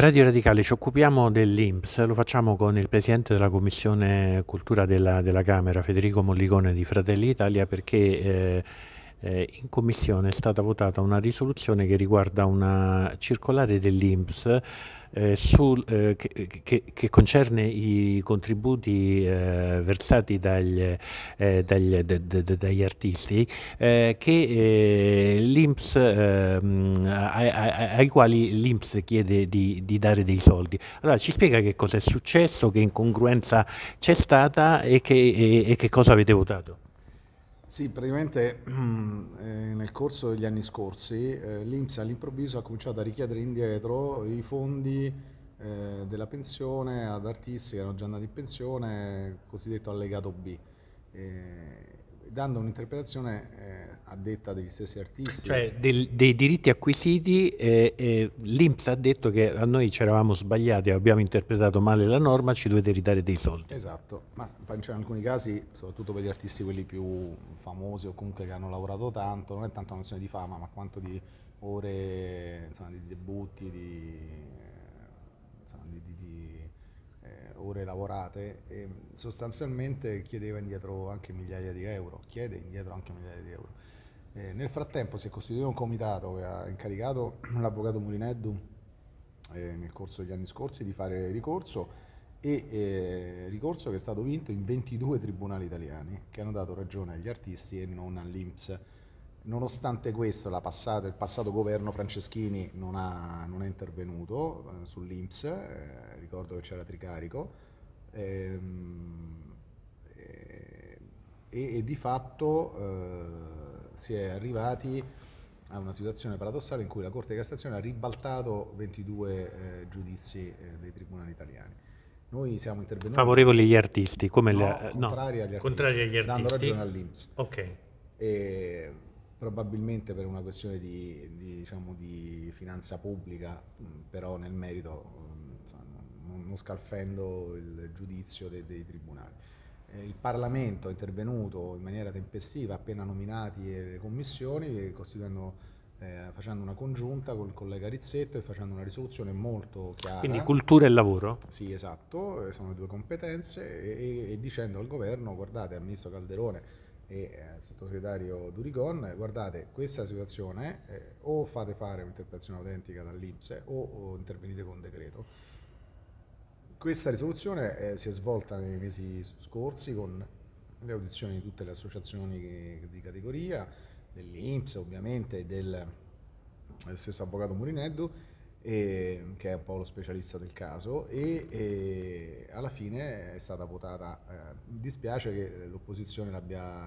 Radio Radicale ci occupiamo dell'Inps, lo facciamo con il presidente della Commissione Cultura della, della Camera, Federico Molligone di Fratelli Italia, perché eh, eh, in commissione è stata votata una risoluzione che riguarda una circolare dell'INPS eh, sul, eh, che, che, che, concerne i contributi eh, versati dagli, eh, dagli, dagli artisti, eh, che, eh, l'IMPS, ehm, ai, ai, quali l'IMPS chiede di, di, dare dei soldi. Allora ci spiega che cosa è successo, che incongruenza c'è stata e che, e, e che cosa avete votato? Sì, praticamente eh, nel corso degli anni scorsi eh, l'Inps all'improvviso ha cominciato a richiedere indietro i fondi eh, della pensione ad artisti che erano già andati in pensione, cosiddetto allegato B dando un'interpretazione eh, a detta degli stessi artisti. Cioè del, dei diritti acquisiti, eh, eh, l'Inps ha detto che a noi ci eravamo sbagliati, abbiamo interpretato male la norma, ci dovete ridare dei soldi. Esatto, ma in alcuni casi, soprattutto per gli artisti quelli più famosi o comunque che hanno lavorato tanto, non è tanto una questione di fama, ma quanto di ore, insomma, di debutti, di, eh, insomma, di, di, di eh, ore lavorate e sostanzialmente chiedeva indietro anche migliaia di euro, chiede indietro anche migliaia di euro. Eh, nel frattempo si è costituito un comitato che ha incaricato l'avvocato Mulineddu eh, nel corso degli anni scorsi di fare ricorso e eh, ricorso che è stato vinto in 22 tribunali italiani che hanno dato ragione agli artisti e non all'Inps Nonostante questo passata, il passato governo Franceschini non, ha, non è intervenuto eh, sull'Inps, eh, ricordo che c'era Tricarico, ehm, eh, e, e, di fatto eh, si è arrivati a una situazione paradossale in cui la Corte di Cassazione ha ribaltato 22 eh, giudizi eh, dei tribunali italiani. Noi siamo intervenuti... Favorevoli agli artisti, come no, la... Contrari, no, agli, contrari artisti, agli artisti, dando ragione all'Inps. Ok. E, probabilmente per una questione di, di, diciamo, di finanza pubblica, però nel merito non scalfendo il giudizio dei, dei tribunali. Eh, il Parlamento è intervenuto in maniera tempestiva appena nominati le commissioni, eh, facendo una congiunta con il collega Rizzetto e facendo una risoluzione molto chiara. Quindi cultura e lavoro? Sì, esatto, eh, sono le due competenze e, e dicendo al governo, guardate, al ministro Calderone, e al eh, sottosegretario Durigon, eh, guardate questa situazione eh, o fate fare un'interpretazione autentica dall'Inps o, o, intervenite con decreto. Questa risoluzione eh, si è svolta nei mesi scorsi con le audizioni di tutte le associazioni di categoria, dell'Inps ovviamente, del, del eh, stesso avvocato Murineddu e, ehm, che è un po' lo specialista del caso, e, e eh, alla fine è stata votata. Eh, mi dispiace che l'opposizione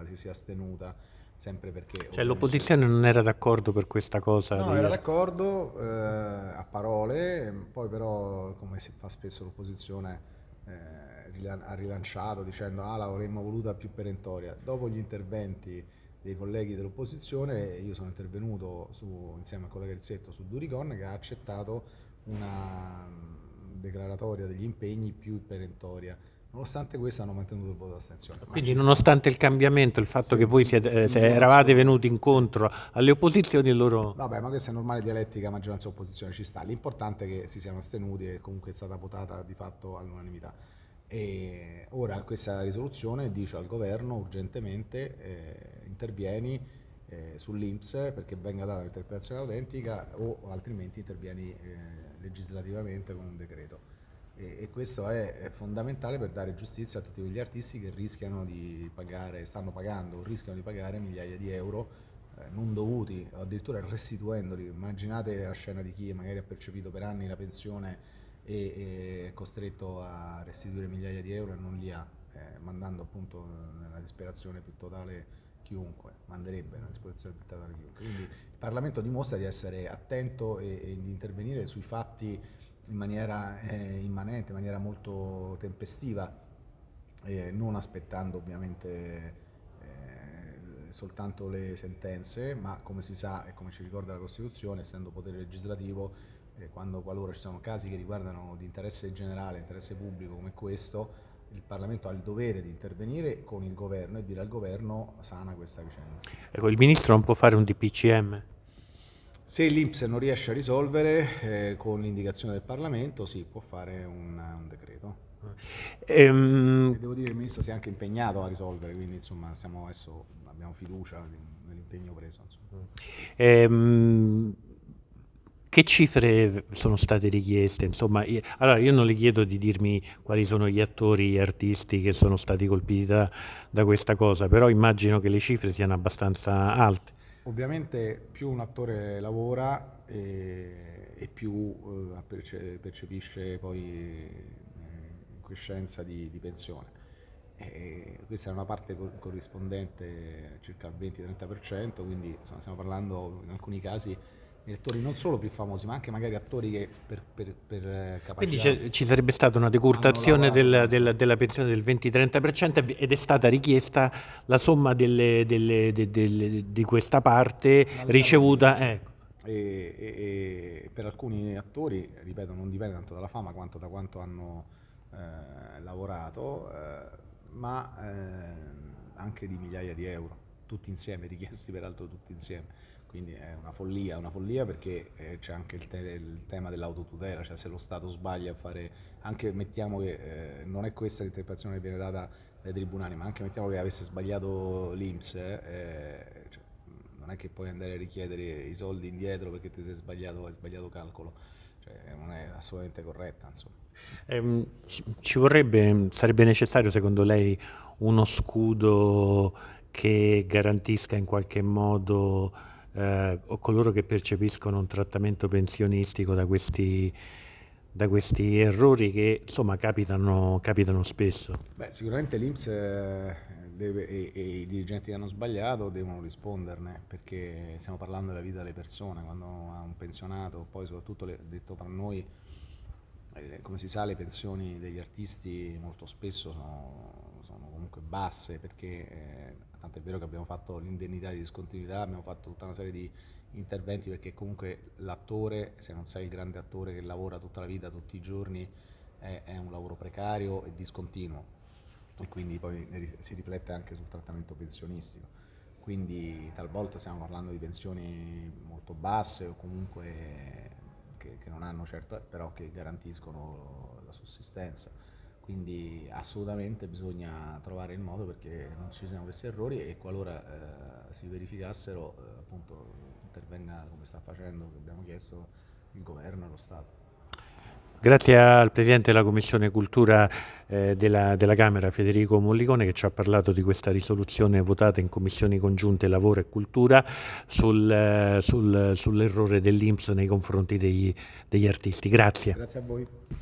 si sia astenuta. Sempre perché. Cioè, l'opposizione non era d'accordo per questa cosa? No, di... era d'accordo eh, a parole, poi però, come si fa spesso l'opposizione, eh, ha rilanciato dicendo ah l'avremmo voluta più perentoria. Dopo gli interventi dei colleghi dell'opposizione, io sono intervenuto su, insieme al collega Rizzetto su Duricon che ha accettato una mm, declaratoria degli impegni più perentoria. Nonostante questo hanno mantenuto il voto d'astensione. Quindi nonostante il cambiamento, il fatto sì, che voi siete, eh, se eravate venuti incontro sì. alle opposizioni, loro... Vabbè, ma questa è normale dialettica maggioranza-opposizione, ci sta. L'importante è che si siano astenuti e comunque è stata votata di fatto all'unanimità. E ora questa risoluzione dice al governo urgentemente eh, intervieni eh, sull'Inps perché venga data l'interpretazione autentica o altrimenti intervieni eh, legislativamente con un decreto. E, e questo è, è, fondamentale per dare giustizia a tutti quegli artisti che rischiano di pagare, stanno pagando o rischiano di pagare migliaia di euro eh, non dovuti, addirittura restituendoli. Immaginate la scena di chi magari ha percepito per anni la pensione e è costretto a restituire migliaia di euro e non li ha, eh, mandando appunto eh, nella disperazione più totale chiunque, manderebbe nella disperazione più totale chiunque. Quindi il Parlamento dimostra di essere attento e, e di intervenire sui fatti in maniera eh, immanente, in maniera molto tempestiva, eh, non aspettando ovviamente eh, soltanto le sentenze, ma come si sa e come ci ricorda la Costituzione, essendo potere legislativo, eh, quando qualora ci sono casi che riguardano di interesse generale, interesse pubblico come questo, il Parlamento ha il dovere di intervenire con il governo e dire al governo sana questa vicenda. Ecco, il ministro non può fare un DPCM? Se l'Inps non riesce a risolvere eh, con l'indicazione del Parlamento, sì, può fare un, un decreto. Ehm... Devo dire che il ministro si è anche impegnato a risolvere, quindi insomma adesso abbiamo fiducia nell'impegno preso. Insomma. Ehm che cifre sono state richieste? Insomma, io, allora io non le chiedo di dirmi quali sono gli attori, gli artisti che sono stati colpiti da, da questa cosa, però immagino che le cifre siano abbastanza alte. Ovviamente più un attore lavora e, e più eh, perce, percepisce poi eh, crescenza di, di pensione. E questa è una parte corrispondente circa al 20-30%, quindi insomma, stiamo parlando in alcuni casi Direttori non solo più famosi, ma anche magari attori che per, per, per eh, capacità... Quindi ci sarebbe stata una decurtazione del, del, della pensione del 20-30% ed è stata richiesta la somma delle, delle, delle, di questa parte Alla ricevuta... Ecco. E, e, e per alcuni attori, ripeto, non dipende tanto dalla fama quanto da quanto hanno eh, lavorato, eh, ma eh, anche di migliaia di euro, tutti insieme, richiesti peraltro tutti insieme. Quindi è una follia, una follia perché eh, c'è anche il, te- il, tema dell'autotutela, cioè se lo Stato sbaglia a fare, anche mettiamo che eh, non è questa l'interpretazione che viene data dai tribunali, ma anche mettiamo che avesse sbagliato l'Inps, eh, cioè, non è che puoi andare a richiedere i soldi indietro perché ti sei sbagliato, hai sbagliato calcolo, cioè, non è assolutamente corretta insomma. Ehm, ci vorrebbe, sarebbe necessario secondo lei uno scudo che garantisca in qualche modo eh, o coloro che percepiscono un trattamento pensionistico da questi, da questi errori che insomma capitano, capitano spesso? Beh, sicuramente l'Inps eh, deve, e, e, i dirigenti che hanno sbagliato devono risponderne perché stiamo parlando della vita delle persone, quando ha un pensionato, poi soprattutto le, detto per noi, eh, come si sa le pensioni degli artisti molto spesso sono sono comunque basse perché eh, tanto è vero che abbiamo fatto l'indennità di discontinuità, abbiamo fatto tutta una serie di interventi perché comunque l'attore, se non sei il grande attore che lavora tutta la vita, tutti i giorni, è, è un lavoro precario e discontinuo e quindi poi si riflette anche sul trattamento pensionistico. Quindi talvolta stiamo parlando di pensioni molto basse o comunque che, che non hanno certo, però che garantiscono la sussistenza. Quindi assolutamente bisogna trovare il modo perché non ci siano questi errori e qualora eh, si verificassero eh, appunto intervenga come sta facendo, che abbiamo chiesto, il governo e lo Stato. Grazie al Presidente della Commissione Cultura eh, della, della, Camera, Federico Mollicone, che ci ha parlato di questa risoluzione votata in Commissioni Congiunte Lavoro e Cultura sul, eh, sul, sull'errore dell'Inps nei confronti degli, degli artisti. Grazie. Grazie a voi.